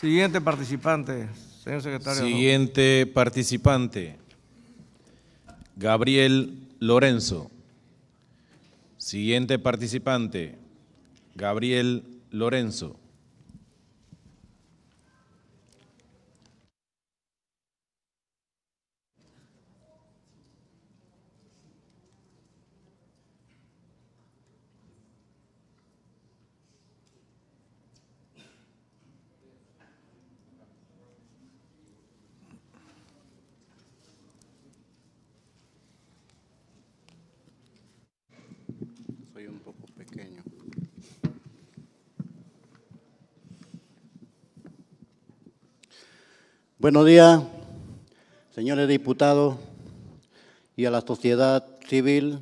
Siguiente participante, señor secretario. Siguiente participante, Gabriel Lorenzo. Siguiente participante, Gabriel Lorenzo. un poco pequeño. Buenos días, señores diputados y a la sociedad civil,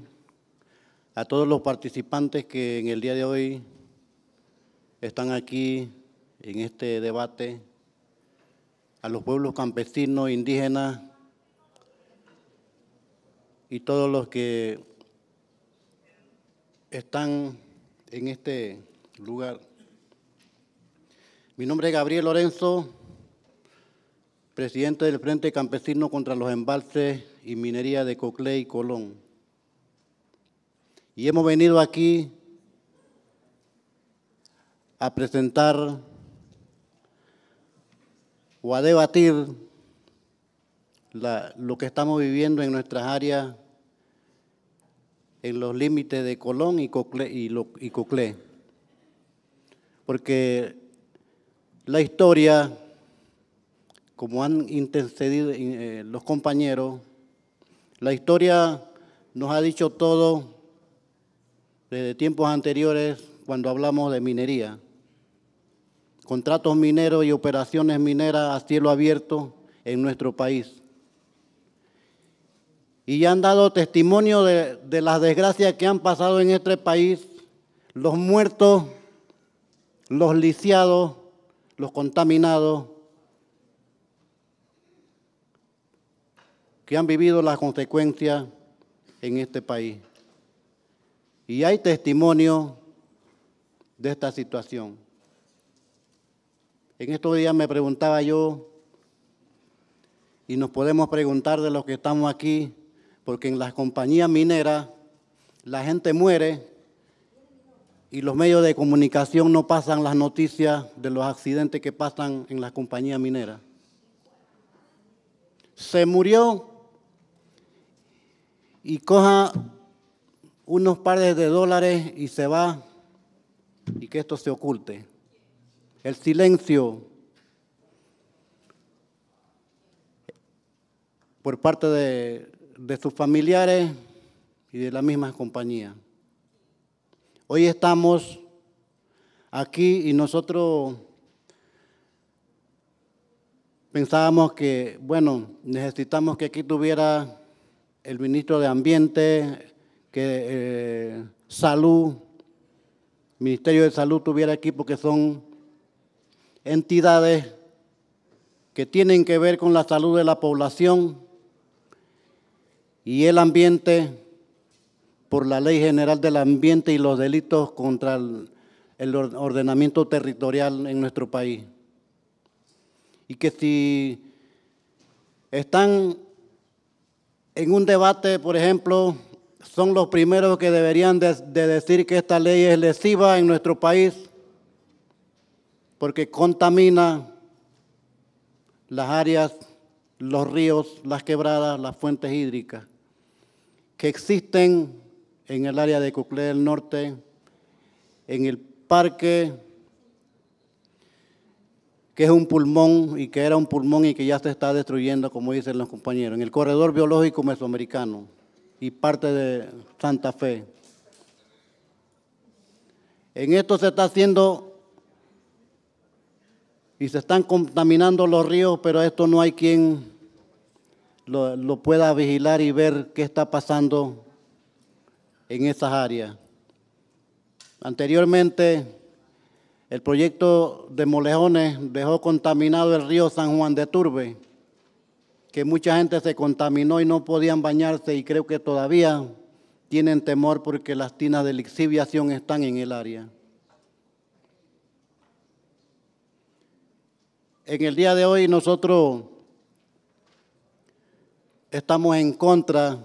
a todos los participantes que en el día de hoy están aquí en este debate, a los pueblos campesinos, indígenas y todos los que están en este lugar. Mi nombre es Gabriel Lorenzo, presidente del Frente Campesino contra los Embalses y Minería de Cocle y Colón. Y hemos venido aquí a presentar o a debatir lo que estamos viviendo en nuestras áreas en los límites de Colón y Coclé, y, Porque la historia, como han intercedido eh, los compañeros, la historia nos ha dicho todo desde tiempos anteriores cuando hablamos de minería. Contratos mineros y operaciones mineras a cielo abierto en nuestro país y han dado testimonio de, de las desgracias que han pasado en este país, los muertos, los lisiados, los contaminados, que han vivido las consecuencias en este país. Y hay testimonio de esta situación. En estos días me preguntaba yo, y nos podemos preguntar de los que estamos aquí, porque en las compañías mineras la gente muere y los medios de comunicación no pasan las noticias de los accidentes que pasan en las compañías mineras. Se murió y coja unos pares de dólares y se va y que esto se oculte. El silencio por parte de de sus familiares y de la misma compañía. Hoy estamos aquí y nosotros pensábamos que, bueno, necesitamos que aquí tuviera el ministro de Ambiente, que eh, Salud, Ministerio de Salud tuviera aquí porque son entidades que tienen que ver con la salud de la población y el ambiente por la Ley General del Ambiente y los delitos contra el, ordenamiento territorial en nuestro país. Y que si están en un debate, por ejemplo, son los primeros que deberían de, decir que esta ley es lesiva en nuestro país porque contamina las áreas, los ríos, las quebradas, las fuentes hídricas que existen en el área de Cuclé del Norte, en el parque, que es un pulmón y que era un pulmón y que ya se está destruyendo, como dicen los compañeros, en el corredor biológico mesoamericano y parte de Santa Fe. En esto se está haciendo y se están contaminando los ríos, pero esto no hay quien lo, pueda vigilar y ver qué está pasando en esas áreas. Anteriormente, el proyecto de Molejones dejó contaminado el río San Juan de Turbe, que mucha gente se contaminó y no podían bañarse y creo que todavía tienen temor porque las tinas de lixiviación están en el área. En el día de hoy nosotros estamos en contra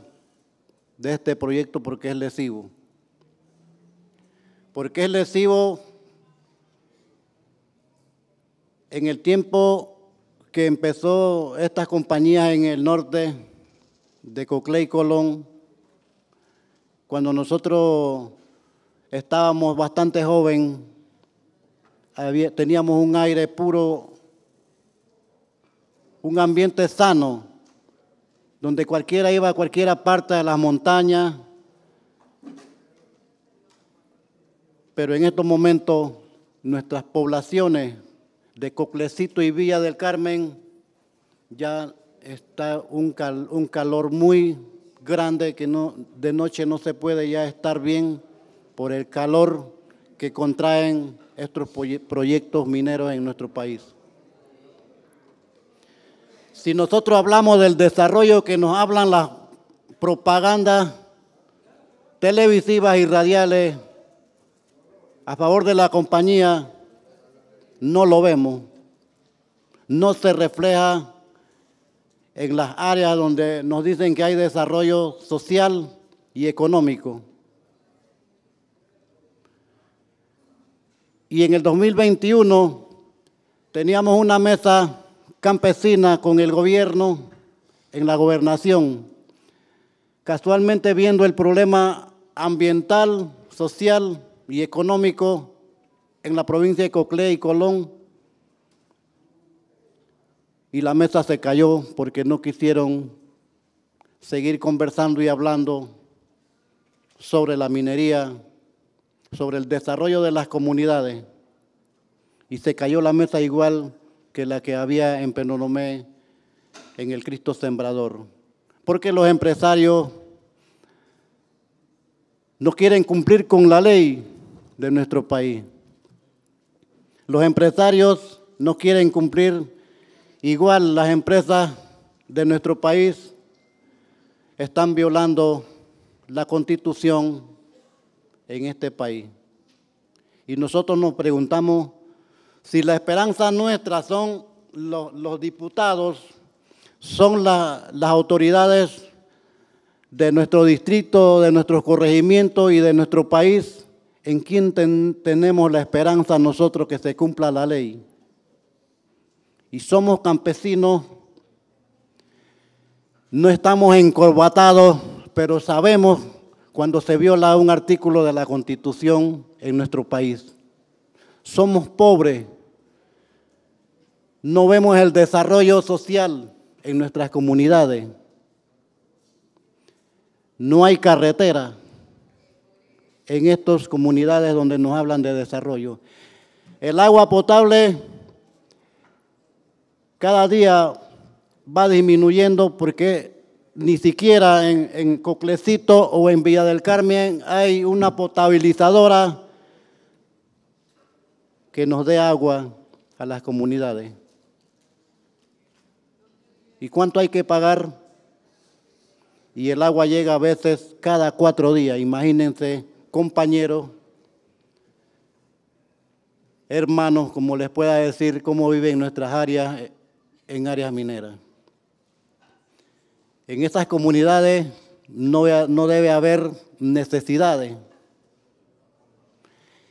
de este proyecto porque es lesivo. Porque es lesivo en el tiempo que empezó estas compañías en el norte de Cocle y Colón, cuando nosotros estábamos bastante joven, teníamos un aire puro, un ambiente sano donde cualquiera iba a cualquiera parte de las montañas. Pero en estos momentos nuestras poblaciones de Coclecito y Villa del Carmen ya está un, un calor muy grande que de noche no se puede ya estar bien por el calor que contraen estos proyectos mineros en nuestro país. Si nosotros hablamos del desarrollo que nos hablan las propagandas televisivas y radiales a favor de la compañía, no lo vemos. No se refleja en las áreas donde nos dicen que hay desarrollo social y económico. Y en el 2021 teníamos una mesa campesina con el gobierno en la gobernación, casualmente viendo el problema ambiental, social y económico en la provincia de Coclea y Colón, y la mesa se cayó porque no quisieron seguir conversando y hablando sobre la minería, sobre el desarrollo de las comunidades. Y se cayó la mesa igual que la que había en Penonomé en el Cristo Sembrador. Porque los empresarios no quieren cumplir con la ley de nuestro país. Los empresarios no quieren cumplir igual las empresas de nuestro país están violando la constitución en este país. Y nosotros nos preguntamos si la esperanza nuestra son los, diputados, son las autoridades de nuestro distrito, de nuestros corregimiento y de nuestro país, ¿en quién tenemos la esperanza nosotros que se cumpla la ley? Y somos campesinos, no estamos encorbatados, pero sabemos cuando se viola un artículo de la Constitución en nuestro país somos pobres, no vemos el desarrollo social en nuestras comunidades, no hay carretera en estas comunidades donde nos hablan de desarrollo. El agua potable cada día va disminuyendo porque ni siquiera en, Coclecito o en Villa del Carmen hay una potabilizadora que nos dé agua a las comunidades. ¿Y cuánto hay que pagar? Y el agua llega a veces cada cuatro días. Imagínense, compañeros, hermanos, como les pueda decir, cómo viven nuestras áreas eh, en áreas mineras. En estas comunidades no, no debe haber necesidades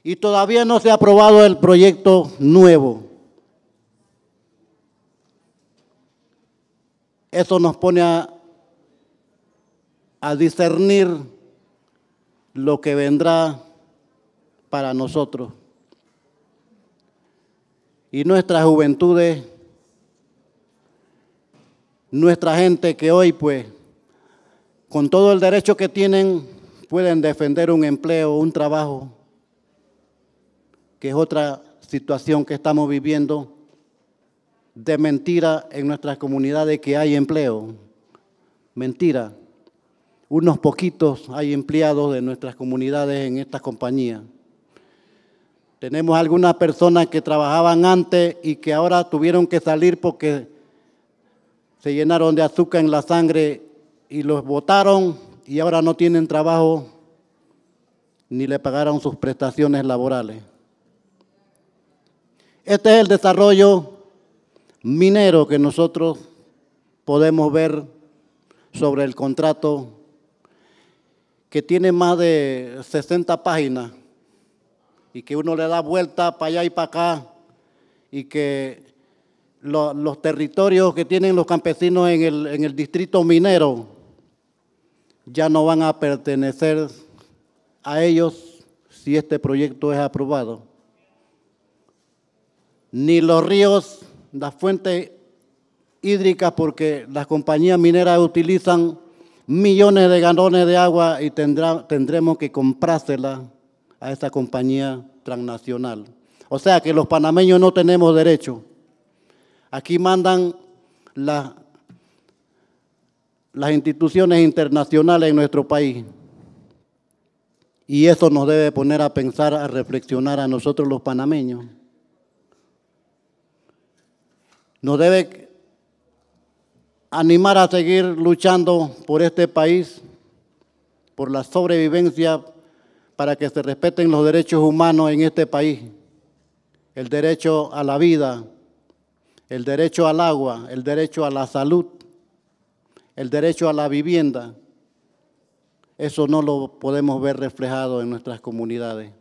y todavía no se ha aprobado el proyecto nuevo. Eso nos pone a, discernir lo que vendrá para nosotros. Y nuestras juventudes, nuestra gente que hoy pues, con todo el derecho que tienen, pueden defender un empleo, un trabajo que es otra situación que estamos viviendo de mentira en nuestras comunidades que hay empleo. Mentira. Unos poquitos hay empleados de nuestras comunidades en esta compañía. Tenemos algunas personas que trabajaban antes y que ahora tuvieron que salir porque se llenaron de azúcar en la sangre y los votaron y ahora no tienen trabajo ni le pagaron sus prestaciones laborales. Este es el desarrollo minero que nosotros podemos ver sobre el contrato que tiene más de 60 páginas y que uno le da vuelta para allá y para acá y que los territorios que tienen los campesinos en el distrito minero ya no van a pertenecer a ellos si este proyecto es aprobado ni los ríos, las fuentes hídricas, porque las compañías mineras utilizan millones de galones de agua y tendremos que comprársela a esa compañía transnacional. O sea que los panameños no tenemos derecho. Aquí mandan las instituciones internacionales en nuestro país. Y eso nos debe poner a pensar, a reflexionar a nosotros los panameños nos debe animar a seguir luchando por este país, por la sobrevivencia, para que se respeten los derechos humanos en este país, el derecho a la vida, el derecho al agua, el derecho a la salud, el derecho a la vivienda. Eso no lo podemos ver reflejado en nuestras comunidades.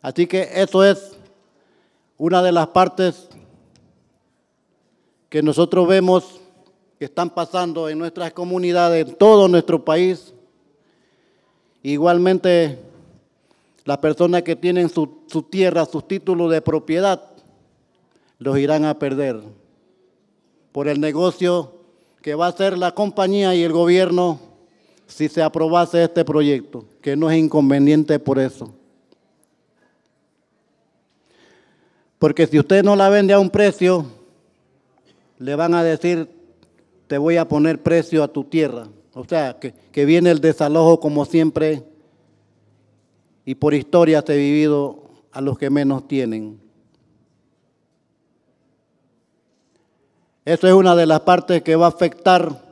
Así que eso es una de las partes que nosotros vemos que están pasando en nuestras comunidades, en todo nuestro país, igualmente las personas que tienen su, tierra, sus títulos de propiedad, los irán a perder por el negocio que va a hacer la compañía y el gobierno si se aprobase este proyecto, que no es inconveniente por eso. Porque si usted no la vende a un precio, le van a decir, te voy a poner precio a tu tierra. O sea, que, viene el desalojo como siempre y por historia se ha vivido a los que menos tienen. Esa es una de las partes que va a afectar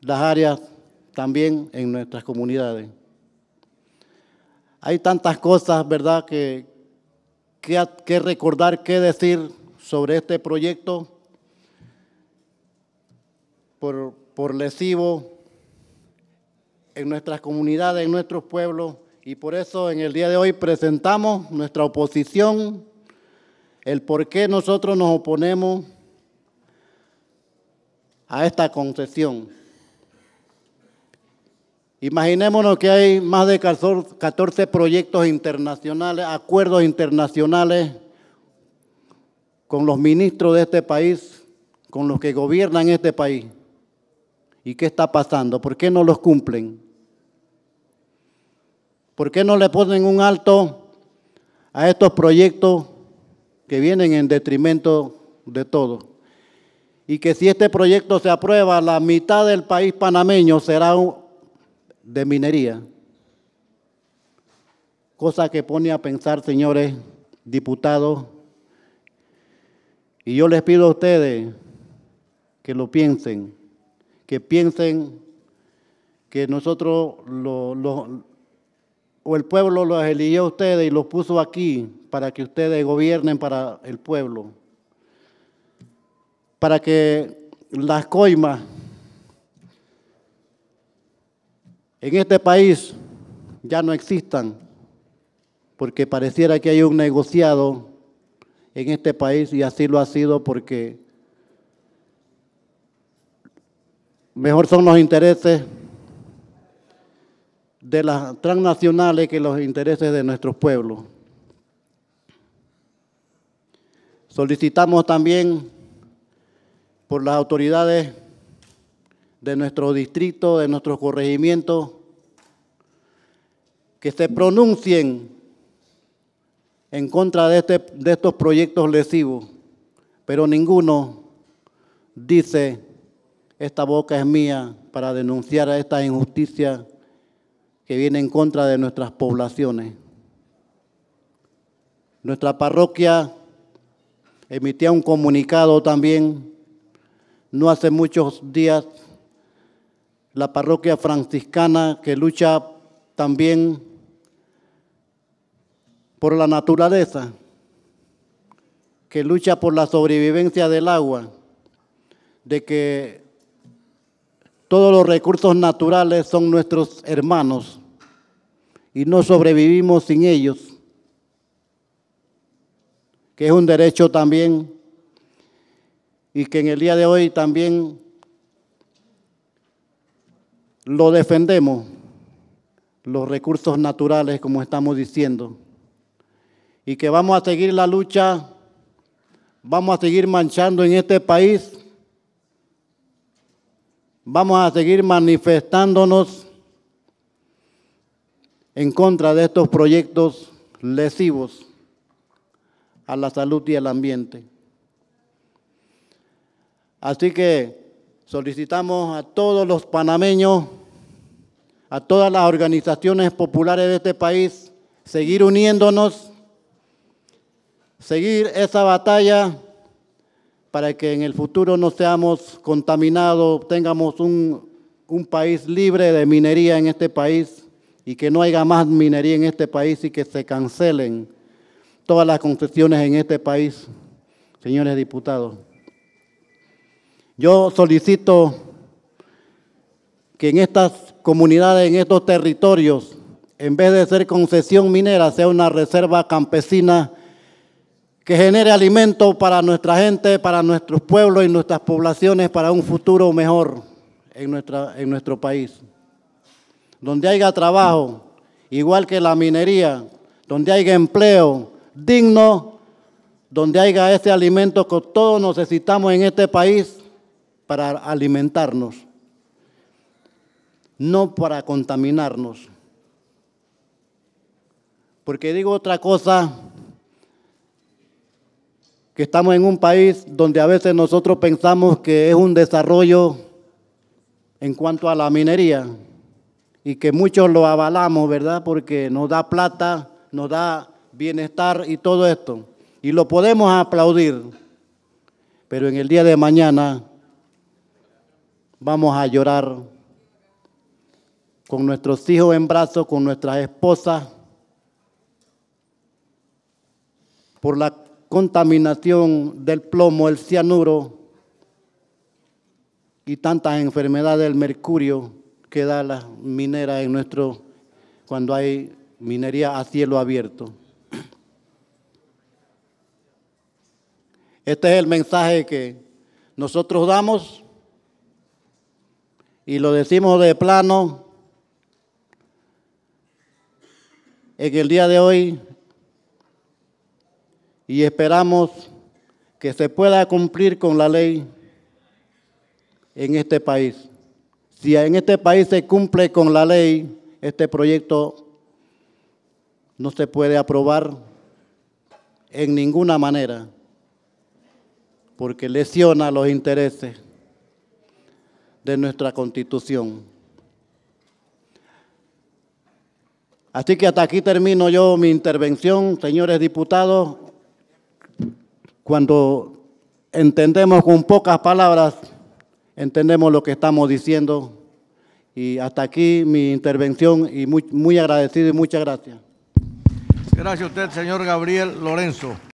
las áreas también en nuestras comunidades. Hay tantas cosas, ¿verdad?, que, qué, recordar, qué decir sobre este proyecto por lesivo en nuestras comunidades, en nuestros pueblos, y por eso en el día de hoy presentamos nuestra oposición, el por qué nosotros nos oponemos a esta concesión. Imaginémonos que hay más de 14 proyectos internacionales, acuerdos internacionales con los ministros de este país, con los que gobiernan este país. ¿Y qué está pasando? ¿Por qué no los cumplen? ¿Por qué no le ponen un alto a estos proyectos que vienen en detrimento de todos? Y que si este proyecto se aprueba, la mitad del país panameño será un de minería. Cosa que pone a pensar, señores diputados, y yo les pido a ustedes que lo piensen, que piensen que nosotros o el pueblo los eligió a ustedes y los puso aquí para que ustedes gobiernen para el pueblo, para que las coimas en este país ya no existan, porque pareciera que hay un negociado en este país y así lo ha sido porque mejor son los intereses de las transnacionales que los intereses de nuestros pueblos. Solicitamos también por las autoridades de nuestro distrito, de nuestro corregimiento que se pronuncien en contra de, este, de estos proyectos lesivos, pero ninguno dice, esta boca es mía para denunciar a esta injusticia que viene en contra de nuestras poblaciones. Nuestra parroquia emitía un comunicado también no hace muchos días la parroquia franciscana que lucha también por la naturaleza, que lucha por la sobrevivencia del agua, de que todos los recursos naturales son nuestros hermanos y no sobrevivimos sin ellos, que es un derecho también y que en el día de hoy también lo defendemos, los recursos naturales, como estamos diciendo, y que vamos a seguir la lucha, vamos a seguir manchando en este país, vamos a seguir manifestándonos en contra de estos proyectos lesivos a la salud y al ambiente. Así que Solicitamos a todos los panameños, a todas las organizaciones populares de este país, seguir uniéndonos, seguir esa batalla para que en el futuro no seamos contaminados, tengamos un, país libre de minería en este país y que no haya más minería en este país y que se cancelen todas las concesiones en este país, señores diputados. Yo solicito que en estas comunidades, en estos territorios, en vez de ser concesión minera, sea una reserva campesina que genere alimento para nuestra gente, para nuestros pueblos y nuestras poblaciones, para un futuro mejor en, en nuestro país. Donde haya trabajo, igual que la minería, donde haya empleo digno, donde haya ese alimento que todos necesitamos en este país para alimentarnos, no para contaminarnos. Porque digo otra cosa, que estamos en un país donde a veces nosotros pensamos que es un desarrollo en cuanto a la minería y que muchos lo avalamos, ¿verdad? Porque nos da plata, nos da bienestar y todo esto. Y lo podemos aplaudir, pero en el día de mañana vamos a llorar con nuestros hijos en brazos, con nuestras esposas, por la contaminación del plomo, el cianuro y tantas enfermedades del mercurio que da la minera en nuestro cuando hay minería a cielo abierto. Este es el mensaje que nosotros damos y lo decimos de plano, en el día de hoy y esperamos que se pueda cumplir con la ley en este país. Si en este país se cumple con la ley, este proyecto no se puede aprobar en ninguna manera, porque lesiona los intereses de nuestra constitución. Así que hasta aquí termino yo mi intervención, señores diputados. Cuando entendemos con pocas palabras, entendemos lo que estamos diciendo. Y hasta aquí mi intervención y muy, muy agradecido y muchas gracias. Gracias a usted, señor Gabriel Lorenzo.